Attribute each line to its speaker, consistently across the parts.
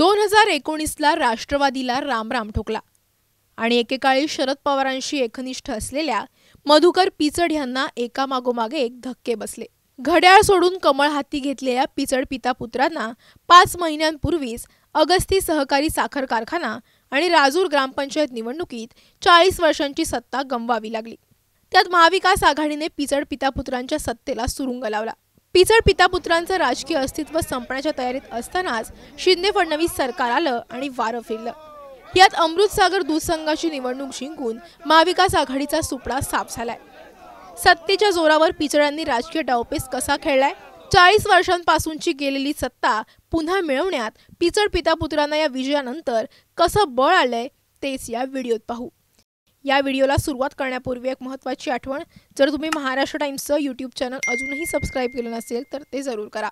Speaker 1: दोन हजार एकोणीसला राष्ट्रवादीला रामराम ठोकला आणि एकेकाळी शरद पवारांशी एकनिष्ठ असलेल्या मधुकर पिचड यांना एकामागोमागे एक धक्के बसले घड्याळ सोडून कमळ हाती घेतलेल्या पिचड पिता पुत्रांना पाच महिन्यांपूर्वीच अगस्ती सहकारी साखर कारखाना आणि राजूर ग्रामपंचायत निवडणुकीत चाळीस वर्षांची सत्ता गमवावी लागली त्यात महाविकास आघाडीने पिचड पिता पुत्रांच्या सत्तेला सुरुंग लावला पिचड पितापुत्रांचं राजकीय अस्तित्व संपण्याच्या तयारीत असतानाच शिंदे फडणवीस सरकार आलं आणि वारं फिरलं यात अमृतसागर दूध निवडणूक जिंकून महाविकास आघाडीचा सुपडा साफ झालाय सत्तेच्या जोरावर पिचडांनी राजकीय डावपेस कसा खेळलाय चाळीस वर्षांपासूनची गेलेली सत्ता पुन्हा मिळवण्यात पिचड पिता पुत्रांना या विजयानंतर कसं बळ आलंय तेच या व्हिडिओत पाहू या व्हिडिओला सुरुवात करण्यापूर्वी एक महत्त्वाची आठवण जर तुम्ही महाराष्ट्र टाइम्सचं यूट्यूब चॅनल अजूनही सबस्क्राईब केलं नसेल तर ते जरूर करा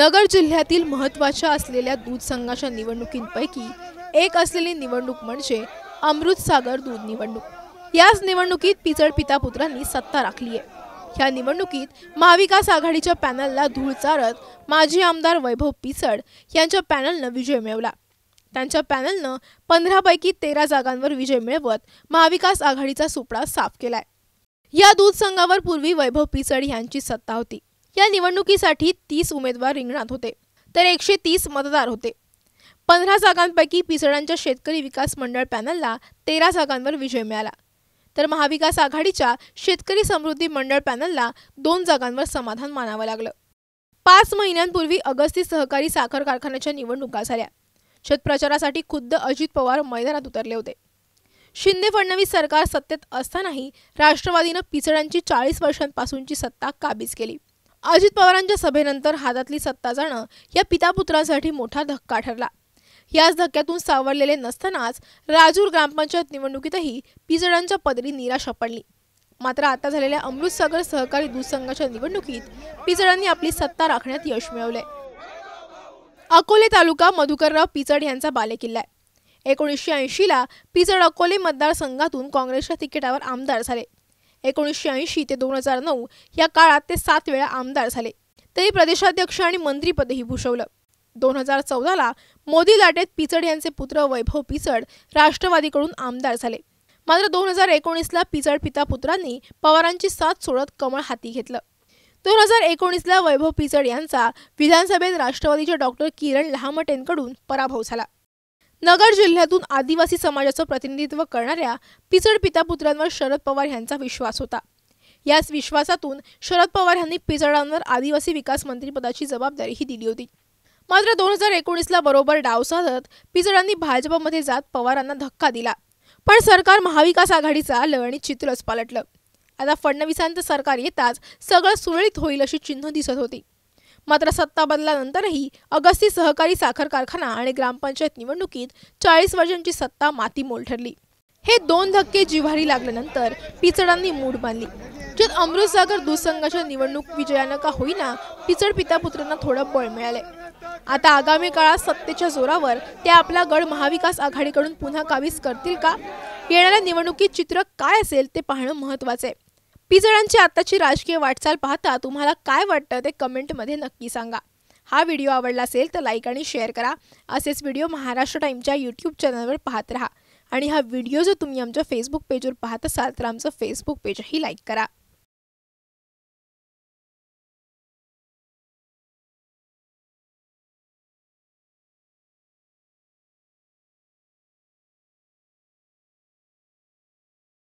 Speaker 1: नगर जिल्ह्यातील महत्त्वाच्या असलेल्या दूध संघाच्या निवडणुकींपैकी एक असलेली निवडणूक म्हणजे अमृतसागर दूध निवडणूक याच निवडणुकीत पिचड पिता पुत्रांनी सत्ता राखली आहे ह्या निवडणुकीत महाविकास आघाडीच्या पॅनलला धूळ चारत माजी आमदार वैभव पिचड यांच्या पॅनलनं विजय मिळवला त्यांच्या पॅनलनं पंधरापैकी तेरा जागांवर विजय मिळवत महाविकास आघाडीचा सुपडा साफ केलाय या दूध संघावर पूर्वी वैभव पिचड यांची सत्ता होती या निवडणुकीसाठी तीस उमेदवार रिंगणात होते तर एकशे तीस मतदार होते पंधरा जागांपैकी पिसडांच्या शेतकरी विकास मंडळ पॅनलला तेरा जागांवर विजय मिळाला तर महाविकास आघाडीच्या शेतकरी समृद्धी मंडळ पॅनलला दोन जागांवर समाधान मानावं लागलं पाच महिन्यांपूर्वी अगस्ती सहकारी साखर कारखान्याच्या निवडणुका झाल्या शेतप्रचारासाठी खुद्द अजित पवार मैदानात उतरले होते शिंदे फडणवीस सरकार सत्तेत असतानाही राष्ट्रवादीनं पिचडांची चाळीस वर्षांपासूनची सत्ता काबीज केली अजित पवारांच्या सभेनंतर हातातली सत्ता जाणं या पितापुत्रांसाठी मोठा धक्का ठरला याच धक्क्यातून सावरलेले नसतानाच राजूर ग्रामपंचायत निवडणुकीतही पिचडांच्या पदरी निराशा पडली मात्र आता झालेल्या अमृतसागर सहकारी दूध संघाच्या निवडणुकीत पिचडांनी आपली सत्ता राखण्यात यश मिळवले अकोले तालुका मधुकरराव पिचड यांचा बालेकिल्ला आहे एकोणीसशे ऐंशीला पिचड अकोले मतदारसंघातून काँग्रेसच्या तिकिटावर आमदार झाले एकोणीसशे ऐंशी ते दोन हजार नऊ या काळात ते सात वेळा आमदार झाले तरी प्रदेशाध्यक्ष आणि मंत्रीपदही भूषवलं दोन हजार चौदाला मोदी लाटेत पिचड यांचे पुत्र वैभव पिचड राष्ट्रवादीकडून आमदार झाले मात्र दोन हजार एकोणीसला पिचड पिता पुत्रांनी पवारांची साथ सोडत कमळ हाती घेतलं दोन हजार एकोणीसला वैभव पिचड यांचा विधानसभेत राष्ट्रवादीच्या डॉक्टर किरण लहामटेंकडून पराभव झाला नगर जिल्ह्यातून आदिवासी समाजाचं प्रतिनिधित्व करणाऱ्या पिचड पितापुत्रांवर शरद पवार यांचा विश्वास होता याच विश्वासातून शरद पवार यांनी पिचडांवर आदिवासी विकास मंत्रीपदाची जबाबदारीही दिली होती मात्र दोन हजार एकोणीसला बरोबर डाव साधत पिचडांनी भाजपमध्ये जात पवारांना धक्का दिला पण सरकार महाविकास आघाडीचा आलं आणि चित्रच पालटलं आता फडणवीसांचं सरकार येताच सगळं सुरळीत होईल अशी चिन्ह दिसत होती मात्र सत्ता बदलानंतरही अगस्ती सहकारी साखर कारखाना आणि ग्रामपंचायत निवडणुकीत चाळीस वर्षांची सत्ता मातीमोल ठरली हे दोन धक्के जिव्हारी लागल्यानंतर पिचडांनी मूड बांधली ज्यात अमृत सागर दुसंघाच्या निवडणूक विजयानं का होईना पिचड पिता पुत्रांना थोडं बळ मिळाले आता आगामी काळात सत्तेच्या जोरावर ते आपला गड महाविकास आघाडीकडून पुन्हा काबीज करतील का येणाऱ्या निवडणुकीत चित्र काय असेल ते पाहणं महत्वाचं आहे पिचडांची आताची राजकीय वाटचाल पाहता तुम्हाला काय वाटतं ते कमेंटमध्ये नक्की सांगा हा व्हिडिओ आवडला असेल तर लाईक आणि शेअर करा असेच व्हिडिओ महाराष्ट्र टाईमच्या यूट्यूब चॅनलवर पाहत राहा आणि हा व्हिडिओ जर तुम्ही आमच्या फेसबुक पेजवर पाहत असाल तर आमचं फेसबुक पेजही लाईक करा